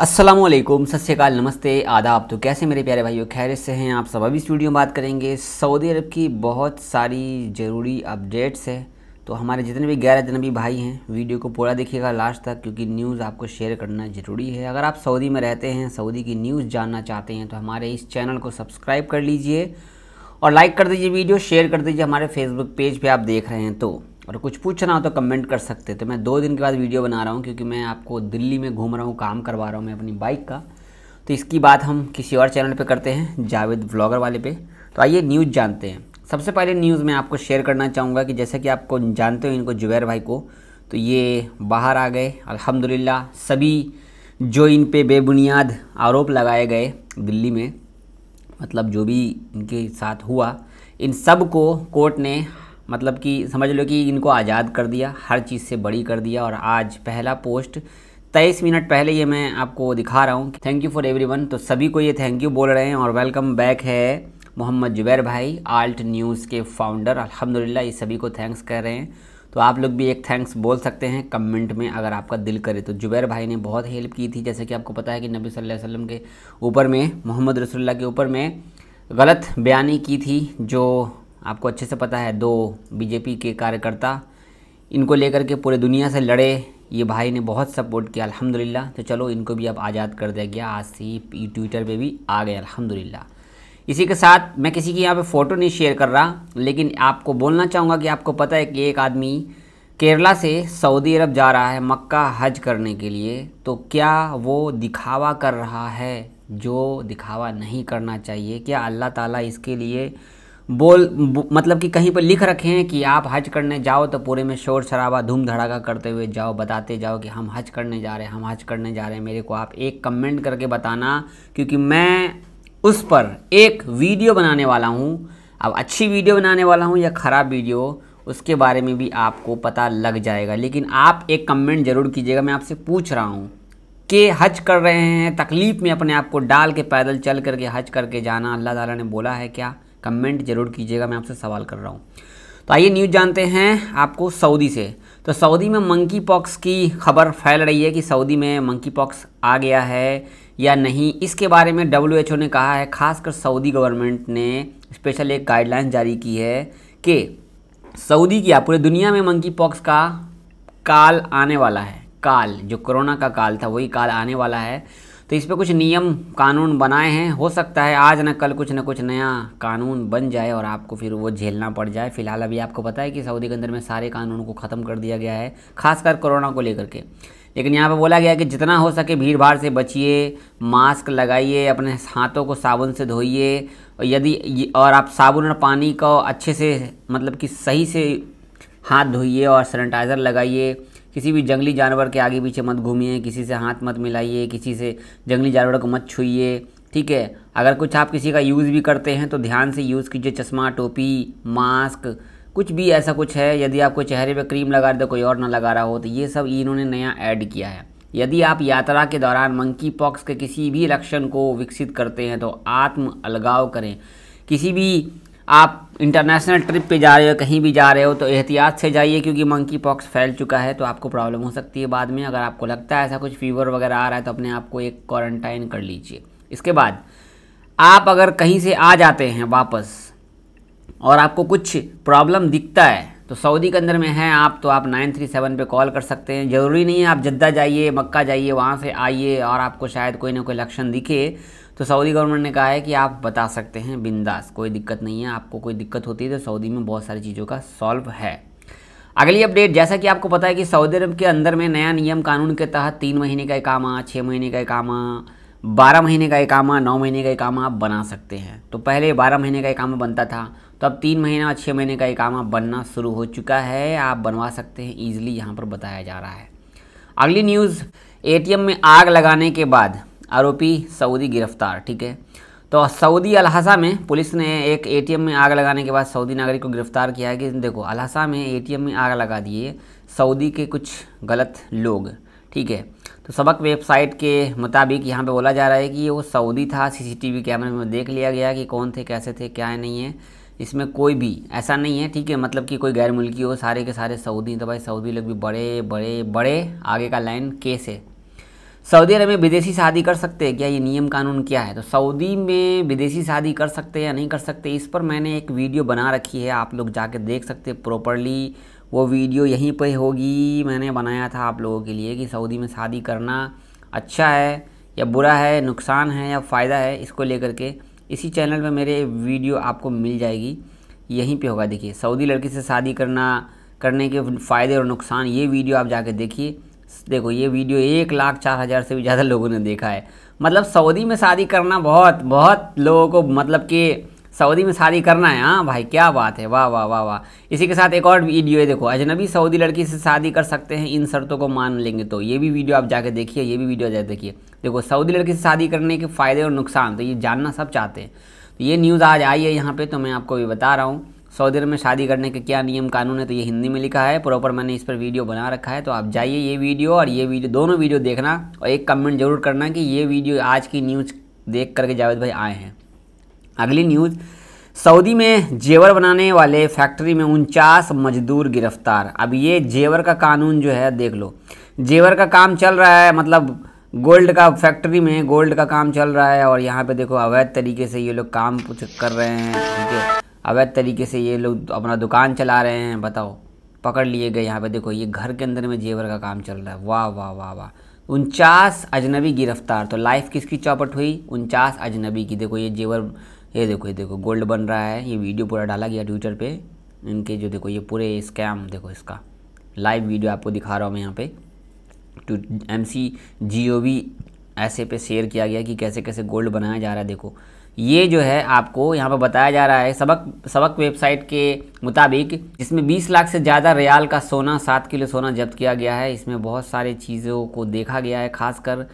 असलम श्रीकाल नमस्ते आदाब तो कैसे मेरे प्यारे भाइयों खैर से हैं आप सब अभी इस वीडियो में बात करेंगे सऊदी अरब की बहुत सारी ज़रूरी अपडेट्स है तो हमारे जितने भी गैर जनबी भाई हैं वीडियो को पूरा देखिएगा लास्ट तक क्योंकि न्यूज़ आपको शेयर करना ज़रूरी है अगर आप सऊदी में रहते हैं सऊदी की न्यूज़ जानना चाहते हैं तो हमारे इस चैनल को सब्सक्राइब कर लीजिए और लाइक कर दीजिए वीडियो शेयर कर दीजिए हमारे फेसबुक पेज पर आप देख रहे हैं तो और कुछ पूछना हो तो कमेंट कर सकते तो मैं दो दिन के बाद वीडियो बना रहा हूँ क्योंकि मैं आपको दिल्ली में घूम रहा हूँ काम करवा रहा हूँ मैं अपनी बाइक का तो इसकी बात हम किसी और चैनल पे करते हैं जावेद ब्लॉगर वाले पे तो आइए न्यूज़ जानते हैं सबसे पहले न्यूज़ मैं आपको शेयर करना चाहूँगा कि जैसे कि आपको जानते हो इनको जुबैर भाई को तो ये बाहर आ गए अल्हम्दुलिल्लाह सभी जो इन पे बेबुनियाद आरोप लगाए गए दिल्ली में मतलब जो भी इनके साथ हुआ इन सब को कोर्ट ने मतलब कि समझ लो कि इनको आज़ाद कर दिया हर चीज़ से बड़ी कर दिया और आज पहला पोस्ट तेईस मिनट पहले ये मैं आपको दिखा रहा हूँ थैंक यू फॉर एवरीवन तो सभी को ये थैंक यू बोल रहे हैं और वेलकम बैक है मोहम्मद जुबैर भाई आल्ट न्यूज़ के फाउंडर अलहमदिल्ला ये सभी को थैंक्स कर रहे हैं तो आप लोग भी एक थैंक्स बोल सकते हैं कमेंट में अगर आपका दिल करे तो जुबैर भाई ने बहुत हेल्प की थी जैसे कि आपको पता है कि नबी सल्लल्लाहु अलैहि वसल्लम के ऊपर में मोहम्मद रसोल्ला के ऊपर में गलत बयानी की थी जो आपको अच्छे से पता है दो बीजेपी के कार्यकर्ता इनको लेकर के पूरे दुनिया से लड़े ये भाई ने बहुत सपोर्ट किया अल्हम्दुलिल्लाह तो चलो इनको भी अब आज़ाद कर दिया गया आज से ही ट्विटर पे भी आ गए अल्हम्दुलिल्लाह इसी के साथ मैं किसी की यहाँ पे फ़ोटो नहीं शेयर कर रहा लेकिन आपको बोलना चाहूँगा कि आपको पता है कि एक आदमी केरला से सऊदी अरब जा रहा है मक्का हज करने के लिए तो क्या वो दिखावा कर रहा है जो दिखावा नहीं करना चाहिए क्या अल्लाह ताला इसके लिए बोल मतलब कि कहीं पर लिख रखे हैं कि आप हज करने जाओ तो पूरे में शोर शराबा धूम धड़ाका करते हुए जाओ बताते जाओ कि हम हज करने जा रहे हैं हम हज करने जा रहे हैं मेरे को आप एक कमेंट करके बताना क्योंकि मैं उस पर एक वीडियो बनाने वाला हूँ अब अच्छी वीडियो बनाने वाला हूँ या ख़राब वीडियो उसके बारे में भी आपको पता लग जाएगा लेकिन आप एक कमेंट ज़रूर कीजिएगा मैं आपसे पूछ रहा हूँ कि हज कर रहे हैं तकलीफ़ में अपने आप को डाल के पैदल चल करके हज करके जाना अल्लाह ताला ने बोला है क्या कमेंट जरूर कीजिएगा मैं आपसे सवाल कर रहा हूँ तो आइए न्यूज़ जानते हैं आपको सऊदी से तो सऊदी में मंकी पॉक्स की खबर फैल रही है कि सऊदी में मंकी पॉक्स आ गया है या नहीं इसके बारे में डब्ल्यू ने कहा है खासकर सऊदी गवर्नमेंट ने स्पेशल एक गाइडलाइन जारी की है कि सऊदी की पूरे दुनिया में मंकी पॉक्स का काल आने वाला है काल जो कोरोना का काल था वही काल आने वाला है तो इस पर कुछ नियम कानून बनाए हैं हो सकता है आज ना कल कुछ ना कुछ नया कानून बन जाए और आपको फिर वो झेलना पड़ जाए फिलहाल अभी आपको पता है कि सऊदी के अंदर में सारे कानून को ख़त्म कर दिया गया है खासकर कोरोना को लेकर के लेकिन यहाँ पर बोला गया कि जितना हो सके भीड़ भाड़ से बचिए मास्क लगाइए अपने हाथों को साबुन से धोइए और यदि और आप साबुन और पानी को अच्छे से मतलब कि सही से हाथ धोइए और सैनिटाइज़र लगाइए किसी भी जंगली जानवर के आगे पीछे मत घूमिए किसी से हाथ मत मिलाइए किसी से जंगली जानवर को मत छूइए ठीक है अगर कुछ आप किसी का यूज़ भी करते हैं तो ध्यान से यूज़ कीजिए चश्मा टोपी मास्क कुछ भी ऐसा कुछ है यदि आपको चेहरे पर क्रीम लगा रहे हो कोई और ना लगा रहा हो तो ये सब इन्होंने नया ऐड किया है यदि आप यात्रा के दौरान मंकी पॉक्स के किसी भी लक्षण को विकसित करते हैं तो आत्म अलगाव करें किसी भी आप इंटरनेशनल ट्रिप पे जा रहे हो कहीं भी जा रहे हो तो एहतियात से जाइए क्योंकि मंकी पॉक्स फैल चुका है तो आपको प्रॉब्लम हो सकती है बाद में अगर आपको लगता है ऐसा कुछ फीवर वगैरह आ रहा है तो अपने आप को एक क्वारंटाइन कर लीजिए इसके बाद आप अगर कहीं से आ जाते हैं वापस और आपको कुछ प्रॉब्लम दिखता है तो सऊदी के अंदर में हैं आप तो आप नाइन थ्री सेवन पर कॉल कर सकते हैं ज़रूरी नहीं है आप जद्दा जाइए मक्का जाइए वहाँ से आइए और आपको शायद कोई ना कोई लक्षण दिखे तो सऊदी गवर्नमेंट ने कहा है कि आप बता सकते हैं बिंदास कोई दिक्कत नहीं है आपको कोई दिक्कत होती है तो सऊदी में बहुत सारी चीज़ों का सॉल्व है अगली अपडेट जैसा कि आपको पता है कि सऊदी अरब के अंदर में नया नियम कानून के तहत तीन महीने का इकामा छः महीने का इकामा बारह महीने का इकामा नौ महीने का इकामा आप बना सकते हैं तो पहले बारह महीने का इकामा बनता था तो अब तीन महीना और छः महीने का इकामा बनना शुरू हो चुका है आप बनवा सकते हैं ईजिली यहाँ पर बताया जा रहा है अगली न्यूज़ एटीएम में आग लगाने के बाद आरोपी सऊदी गिरफ्तार ठीक है तो सऊदी अलहसा में पुलिस ने एक एटीएम में आग लगाने के बाद सऊदी नागरिक को गिरफ्तार किया है कि देखो अलहसा में एटीएम में आग लगा दिए सऊदी के कुछ गलत लोग ठीक है तो सबक वेबसाइट के मुताबिक यहाँ पे बोला जा रहा है कि वो सऊदी था सीसीटीवी कैमरे में देख लिया गया कि कौन थे कैसे थे क्या है नहीं है इसमें कोई भी ऐसा नहीं है ठीक है मतलब कि कोई गैर मुल्की हो सारे के सारे सऊदी तो भाई सऊदी लोग भी बड़े बड़े बड़े आगे का लाइन केस है सऊदी अरब में विदेशी शादी कर सकते हैं क्या ये नियम कानून क्या है तो सऊदी में विदेशी शादी कर सकते हैं या नहीं कर सकते इस पर मैंने एक वीडियो बना रखी है आप लोग जाके देख सकते हैं प्रॉपरली वो वीडियो यहीं पर होगी मैंने बनाया था आप लोगों के लिए कि सऊदी में शादी करना अच्छा है या बुरा है नुकसान है या फ़ायदा है इसको लेकर के इसी चैनल पर मेरे वीडियो आपको मिल जाएगी यहीं पर होगा देखिए सऊदी लड़की से शादी करना करने के फ़ायदे और नुकसान ये वीडियो आप जाके देखिए देखो ये वीडियो एक लाख चार हज़ार से भी ज़्यादा लोगों ने देखा है मतलब सऊदी में शादी करना बहुत बहुत लोगों को मतलब कि सऊदी में शादी करना है हाँ भाई क्या बात है वाह वाह वाह वाह इसी के साथ एक और वीडियो है देखो अजनबी सऊदी लड़की से शादी कर सकते हैं इन शर्तों को मान लेंगे तो ये भी वीडियो आप जाके देखिए ये भी वीडियो जाके देखिए देखो सऊदी लड़की से शादी करने के फ़ायदे और नुकसान तो ये जानना सब चाहते हैं तो ये न्यूज़ आज आई है यहाँ पर तो मैं आपको भी बता रहा हूँ सऊदी अरब में शादी करने के क्या नियम कानून है तो ये हिंदी में लिखा है प्रॉपर मैंने इस पर वीडियो बना रखा है तो आप जाइए ये वीडियो और ये वीडियो दोनों वीडियो देखना और एक कमेंट जरूर करना कि ये वीडियो आज की न्यूज़ देख करके जावेद भाई आए हैं अगली न्यूज़ सऊदी में जेवर बनाने वाले फैक्ट्री में उनचास मजदूर गिरफ्तार अब ये जेवर का कानून जो है देख लो जेवर का काम चल रहा है मतलब गोल्ड का फैक्ट्री में गोल्ड का काम चल रहा है और यहाँ पे देखो अवैध तरीके से ये लोग काम कुछ कर रहे हैं ठीक है अवैध तरीके से ये लोग अपना दुकान चला रहे हैं बताओ पकड़ लिए गए यहाँ पे देखो ये घर के अंदर में जेवर का काम चल रहा है वाह वाह वाह वाह उनचास अजनबी गिरफ्तार तो लाइफ किसकी चौपट हुई उनचास अजनबी की देखो ये जेवर ये देखो ये देखो गोल्ड बन रहा है ये वीडियो पूरा डाला गया ट्विटर पे इनके जो देखो ये पूरे स्कैम देखो इसका लाइव वीडियो आपको दिखा रहा हूँ मैं यहाँ पे टू एम सी वी ऐसे पे शेयर किया गया कि कैसे कैसे गोल्ड बनाया जा रहा है देखो ये जो है आपको यहाँ पर बताया जा रहा है सबक सबक वेबसाइट के मुताबिक जिसमें 20 लाख से ज़्यादा रियाल का सोना सात किलो सोना जब्त किया गया है इसमें बहुत सारे चीज़ों को देखा गया है खासकर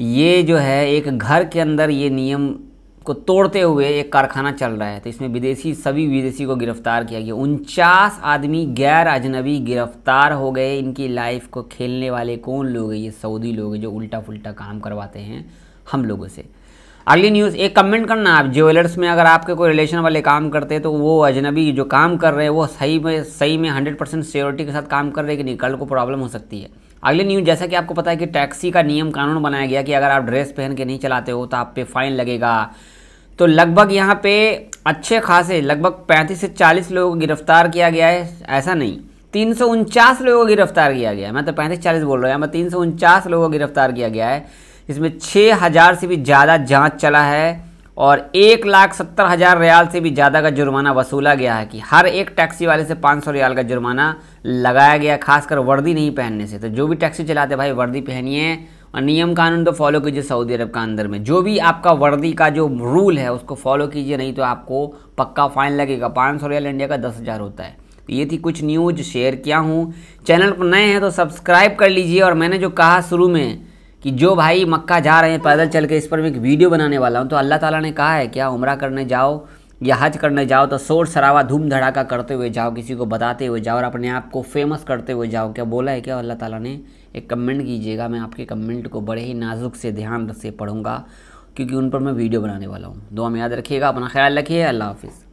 ये जो है एक घर के अंदर ये नियम को तोड़ते हुए एक कारखाना चल रहा है तो इसमें विदेशी सभी विदेशी को गिरफ्तार किया गया उनचास आदमी गैर अजनबी गिरफ्तार हो गए इनकी लाइफ को खेलने वाले कौन लोग हैं ये सऊदी लोग हैं जो उल्टा फुल्टा काम करवाते हैं हम लोगों से अगली न्यूज़ एक कमेंट करना आप ज्वेलर्स में अगर आपके कोई रिलेशन वाले काम करते हैं तो वो अजनबी जो काम कर रहे हैं वो सही में सही में हंड्रेड परसेंट सिक्योरिटी के साथ काम कर रहे हैं कि नहीं कल को प्रॉब्लम हो सकती है अगली न्यूज़ जैसा कि आपको पता है कि टैक्सी का नियम कानून बनाया गया कि अगर आप ड्रेस पहन के नहीं चलाते हो तो आप पे फाइन लगेगा तो लगभग यहाँ पे अच्छे खासे लगभग पैंतीस से चालीस लोगों को गिरफ्तार किया गया है ऐसा नहीं तीन लोगों को गिरफ्तार किया गया है मैं मतलब तो पैंतीस चालीस बोल रहा हूँ यहाँ पर तीन लोगों को गिरफ्तार किया गया है इसमें छः हज़ार से भी ज़्यादा जांच चला है और एक लाख सत्तर हज़ार रियाल से भी ज़्यादा का जुर्माना वसूला गया है कि हर एक टैक्सी वाले से पाँच सौ रियाल का जुर्माना लगाया गया खासकर वर्दी नहीं पहनने से तो जो भी टैक्सी चलाते भाई वर्दी पहनिए और नियम कानून तो फॉलो कीजिए सऊदी अरब का अंदर में जो भी आपका वर्दी का जो रूल है उसको फॉलो कीजिए नहीं तो आपको पक्का फाइन लगेगा पाँच सौ रियाल इंडिया का दस हज़ार होता है तो ये थी कुछ न्यूज शेयर किया हूँ चैनल पर नए हैं तो सब्सक्राइब कर लीजिए और मैंने जो कहा शुरू में कि जो भाई मक्का जा रहे हैं पैदल चल के इस पर मैं एक वीडियो बनाने वाला हूँ तो अल्लाह ताला ने कहा है क्या उम्र करने जाओ या हज करने जाओ तो शोर शराबा धूम धड़ाका करते हुए जाओ किसी को बताते हुए जाओ और अपने आप को फेमस करते हुए जाओ क्या बोला है क्या अल्लाह ताला ने एक कमेंट कीजिएगा मैं आपके कमेंट को बड़े ही नाजुक से ध्यान से पढ़ूँगा क्योंकि उन पर मैं वीडियो बनाने वाला हूँ दो हम याद रखिएगा अपना ख्याल रखिए अल्लाह हाफिज़